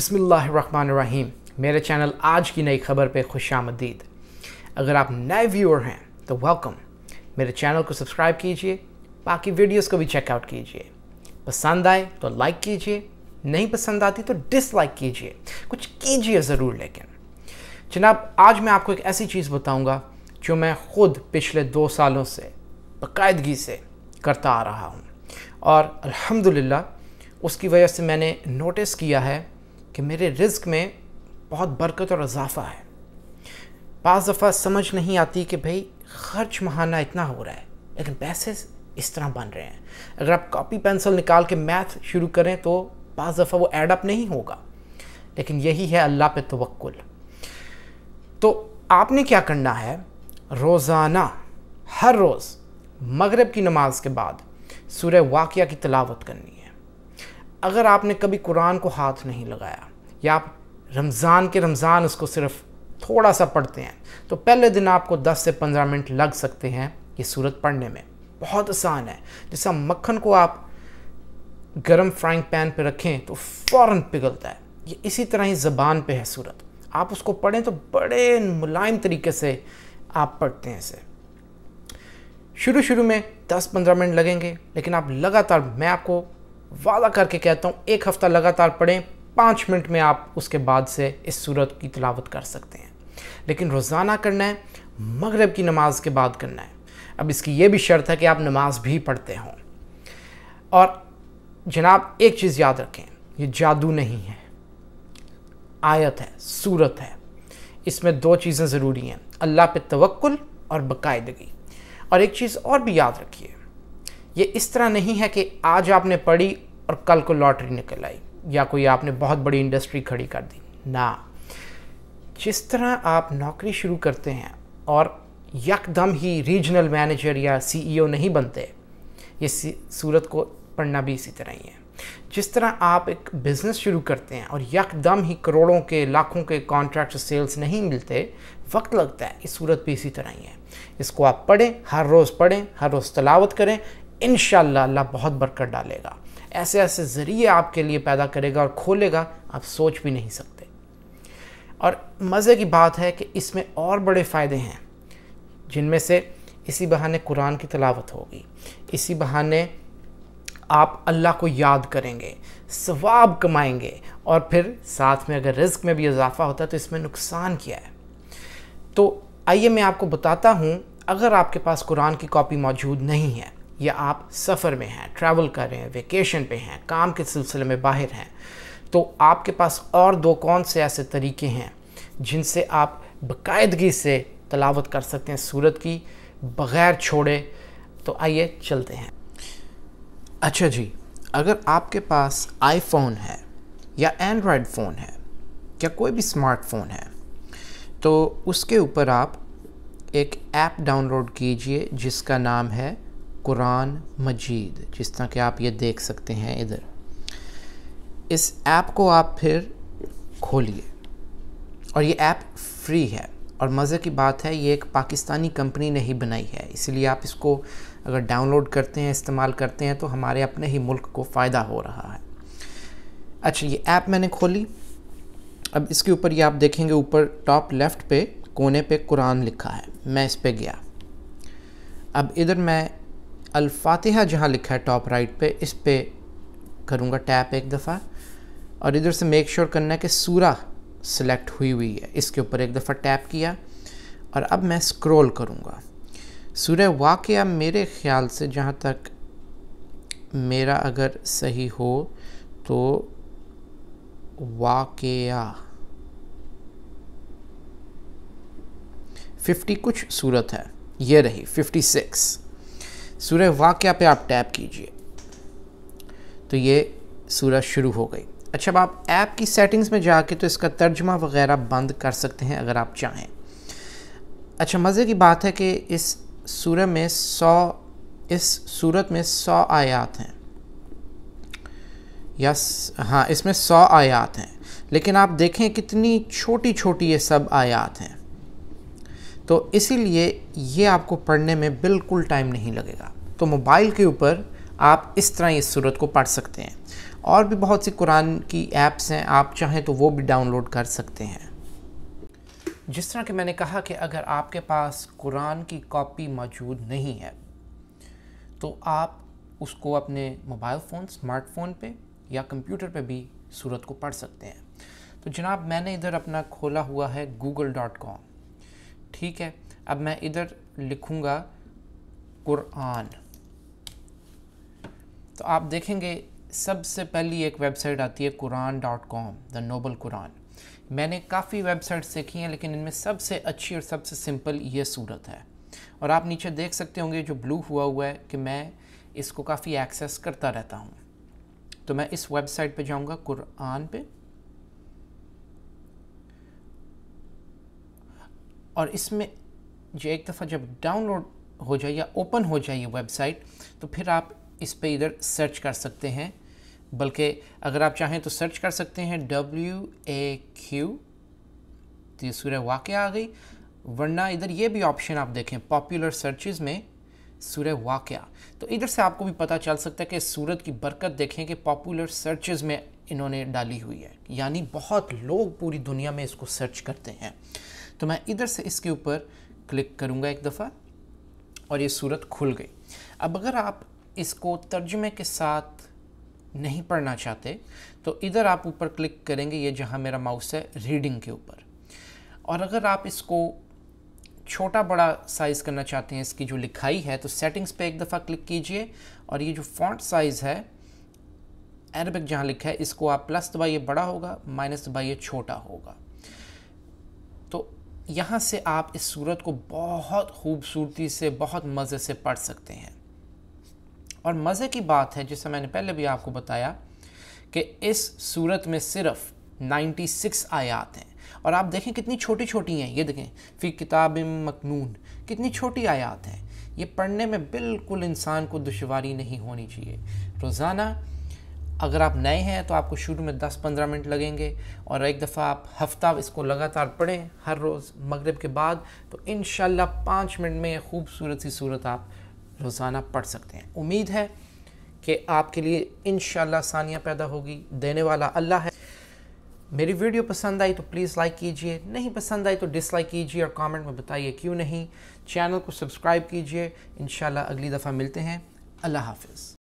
बसमीम मेरे चैनल आज की नई खबर पे खुश आमदीद अगर आप नए व्यूअर हैं तो वेलकम मेरे चैनल को सब्सक्राइब कीजिए बाकी वीडियोस को भी चेकआउट कीजिए पसंद आए तो लाइक कीजिए नहीं पसंद आती तो डिसलाइक कीजिए कुछ कीजिए ज़रूर लेकिन जनाब आज मैं आपको एक ऐसी चीज़ बताऊँगा जो मैं ख़ुद पिछले दो सालों से बाकायदगी से करता आ रहा हूँ और अलहमदिल्ला उसकी वजह से मैंने नोटिस किया है कि मेरे रिस्क में बहुत बरकत और इजाफा है बज दफ़ा समझ नहीं आती कि भाई खर्च महाना इतना हो रहा है लेकिन पैसे इस तरह बन रहे हैं अगर आप कॉपी पेंसिल निकाल के मैथ शुरू करें तो बज दफ़ा वो एडअप नहीं होगा लेकिन यही है अल्लाह पे तवक्ल तो आपने क्या करना है रोज़ाना हर रोज़ मगरब की नमाज के बाद सूर्य वाक़ की तलावत करनी है अगर आपने कभी कुरान को हाथ नहीं लगाया या आप रमज़ान के रमज़ान उसको सिर्फ थोड़ा सा पढ़ते हैं तो पहले दिन आपको 10 से 15 मिनट लग सकते हैं ये सूरत पढ़ने में बहुत आसान है जैसा मक्खन को आप गर्म फ्राइंग पैन पर रखें तो फ़ौर पिघलता है ये इसी तरह ही ज़बान पर है सूरत आप उसको पढ़ें तो बड़े मुलायम तरीके से आप पढ़ते हैं इसे शुरू शुरू में 10-15 मिनट लगेंगे लेकिन आप लगातार मैं आपको वादा करके कहता हूँ एक हफ़्ता लगातार पढ़ें पाँच मिनट में आप उसके बाद से इस सूरत की तलावत कर सकते हैं लेकिन रोज़ाना करना है मगरब की नमाज के बाद करना है अब इसकी यह भी शर्त है कि आप नमाज भी पढ़ते हों और जनाब एक चीज़ याद रखें ये जादू नहीं है आयत है सूरत है इसमें दो चीज़ें ज़रूरी हैं अल्लाह पे तवक्ल और बकायदगी और एक चीज़ और भी याद रखिए ये इस तरह नहीं है कि आज आपने पढ़ी और कल को लॉटरी निकल आई या कोई आपने बहुत बड़ी इंडस्ट्री खड़ी कर दी ना जिस तरह आप नौकरी शुरू करते हैं और यकदम ही रीजनल मैनेजर या सीईओ e नहीं बनते ये सूरत को पढ़ना भी इसी तरह ही है जिस तरह आप एक बिज़नेस शुरू करते हैं और यकदम ही करोड़ों के लाखों के कॉन्ट्रैक्ट सेल्स नहीं मिलते वक्त लगता है इस सूरत भी इसी तरह ही है इसको आप पढ़ें हर रोज़ पढ़ें हर रोज़ तलावत करें इन अल्लाह बहुत बरकत डालेगा ऐसे ऐसे ज़रिए आपके लिए पैदा करेगा और खोलेगा आप सोच भी नहीं सकते और मज़े की बात है कि इसमें और बड़े फ़ायदे हैं जिनमें से इसी बहाने कुरान की तलावत होगी इसी बहाने आप अल्लाह को याद करेंगे सवाब कमाएंगे और फिर साथ में अगर रिस्क में भी इजाफा होता है तो इसमें नुकसान क्या है तो आइए मैं आपको बताता हूँ अगर आपके पास कुरान की कॉपी मौजूद नहीं है या आप सफ़र में हैं ट्रैवल कर रहे हैं वेकेशन पे हैं काम के सिलसिले में बाहर हैं तो आपके पास और दो कौन से ऐसे तरीके हैं जिनसे आप बाकायदगी से तलावत कर सकते हैं सूरत की बग़ैर छोड़े तो आइए चलते हैं अच्छा जी अगर आपके पास आईफोन है या एंड्रॉयड फ़ोन है या कोई भी स्मार्टफोन है तो उसके ऊपर आप एक ऐप डाउनलोड कीजिए जिसका नाम है कुरान मजीद जिस तरह के आप ये देख सकते हैं इधर इस ऐप को आप फिर खोलिए और ये ऐप फ्री है और मज़े की बात है ये एक पाकिस्तानी कंपनी ने ही बनाई है इसलिए आप इसको अगर डाउनलोड करते हैं इस्तेमाल करते हैं तो हमारे अपने ही मुल्क को फ़ायदा हो रहा है अच्छा ये ऐप मैंने खोली अब इसके ऊपर ये आप देखेंगे ऊपर टॉप लेफ़्ट पे कोने पे कुरान लिखा है मैं इस पर गया अब इधर मैं अलफातहा जहाँ लिखा है टॉप राइट पे इस पर करूँगा टैप एक दफ़ा और इधर से मेक श्योर sure करना है कि सूरा सिलेक्ट हुई हुई है इसके ऊपर एक दफ़ा टैप किया और अब मैं स्क्रॉल करूँगा सूर्य वाक़ मेरे ख़्याल से जहाँ तक मेरा अगर सही हो तो वाक़ फिफ्टी कुछ सूरत है ये रही फिफ्टी सिक्स सूर्य वाक्य पे आप टैप कीजिए तो ये सूरज शुरू हो गई अच्छा अब आप ऐप की सेटिंग्स में जाके तो इसका तर्जमा वगैरह बंद कर सकते हैं अगर आप चाहें अच्छा मज़े की बात है कि इस सूरह में सौ इस सूरत में सौ आयात हैं या हाँ इसमें सौ आयात हैं लेकिन आप देखें कितनी छोटी छोटी ये सब आयात हैं तो इसीलिए ये आपको पढ़ने में बिल्कुल टाइम नहीं लगेगा तो मोबाइल के ऊपर आप इस तरह इस सूरत को पढ़ सकते हैं और भी बहुत सी कुरान की ऐप्स हैं आप चाहें तो वो भी डाउनलोड कर सकते हैं जिस तरह कि मैंने कहा कि अगर आपके पास कुरान की कॉपी मौजूद नहीं है तो आप उसको अपने मोबाइल फ़ोन स्मार्टफोन पे या कंप्यूटर पे भी सूरत को पढ़ सकते हैं तो जनाब मैंने इधर अपना खोला हुआ है गूगल डॉट कॉम ठीक है अब मैं इधर लिखूँगा कुरान तो आप देखेंगे सबसे पहली एक वेबसाइट आती है Quran dot com the noble Quran मैंने काफ़ी वेबसाइट सीखी हैं लेकिन इनमें सबसे अच्छी और सबसे सिंपल ये सूरत है और आप नीचे देख सकते होंगे जो ब्लू हुआ हुआ है कि मैं इसको काफ़ी एक्सेस करता रहता हूँ तो मैं इस वेबसाइट पे जाऊँगा कुरान पे और इसमें जो एक दफ़ा जब डाउनलोड हो जाए या ओपन हो जाए ये वेबसाइट तो फिर आप इस पर इधर सर्च कर सकते हैं बल्कि अगर आप चाहें तो सर्च कर सकते हैं डब्ल्यू ए क्यू तो ये सूर्य वाक़ आ गई वरना इधर ये भी ऑप्शन आप देखें पॉपुलर सर्चेज़ में सूर्य वाक़ तो इधर से आपको भी पता चल सकता है कि सूरत की बरकत देखें कि पॉपुलर सर्चेज़ में इन्होंने डाली हुई है यानी बहुत लोग पूरी दुनिया में इसको सर्च करते हैं तो मैं इधर से इसके ऊपर क्लिक करूँगा एक दफ़ा और ये सूरत खुल गई अब अगर आप इसको तर्जुमे के साथ नहीं पढ़ना चाहते तो इधर आप ऊपर क्लिक करेंगे ये जहाँ मेरा माउस है रीडिंग के ऊपर और अगर आप इसको छोटा बड़ा साइज़ करना चाहते हैं इसकी जो लिखाई है तो सेटिंग्स पे एक दफ़ा क्लिक कीजिए और ये जो फॉन्ट साइज़ है अरबिक जहाँ लिखा है इसको आप प्लस दबाइए बड़ा होगा माइनस दबाइए छोटा होगा यहाँ से आप इस सूरत को बहुत खूबसूरती से बहुत मज़े से पढ़ सकते हैं और मज़े की बात है जैसे मैंने पहले भी आपको बताया कि इस सूरत में सिर्फ 96 आयात हैं और आप देखें कितनी छोटी छोटी हैं ये देखें फिर किताब मखनून कितनी छोटी आयात हैं ये पढ़ने में बिल्कुल इंसान को दुशारी नहीं होनी चाहिए रोज़ाना अगर आप नए हैं तो आपको शुरू में 10-15 मिनट लगेंगे और एक दफ़ा आप हफ्ता इसको लगातार पढ़ें हर रोज़ मगरब के बाद तो इन पाँच मिनट में खूबसूरत सी सूरत आप रोज़ाना पढ़ सकते हैं उम्मीद है कि आपके लिए इन शानियाँ पैदा होगी देने वाला अल्लाह है मेरी वीडियो पसंद आई तो प्लीज़ लाइक कीजिए नहीं पसंद आई तो डिसलाइक कीजिए और कमेंट में बताइए क्यों नहीं चैनल को सब्सक्राइब कीजिए इन अगली दफ़ा मिलते हैं अल्लाह हाफिज़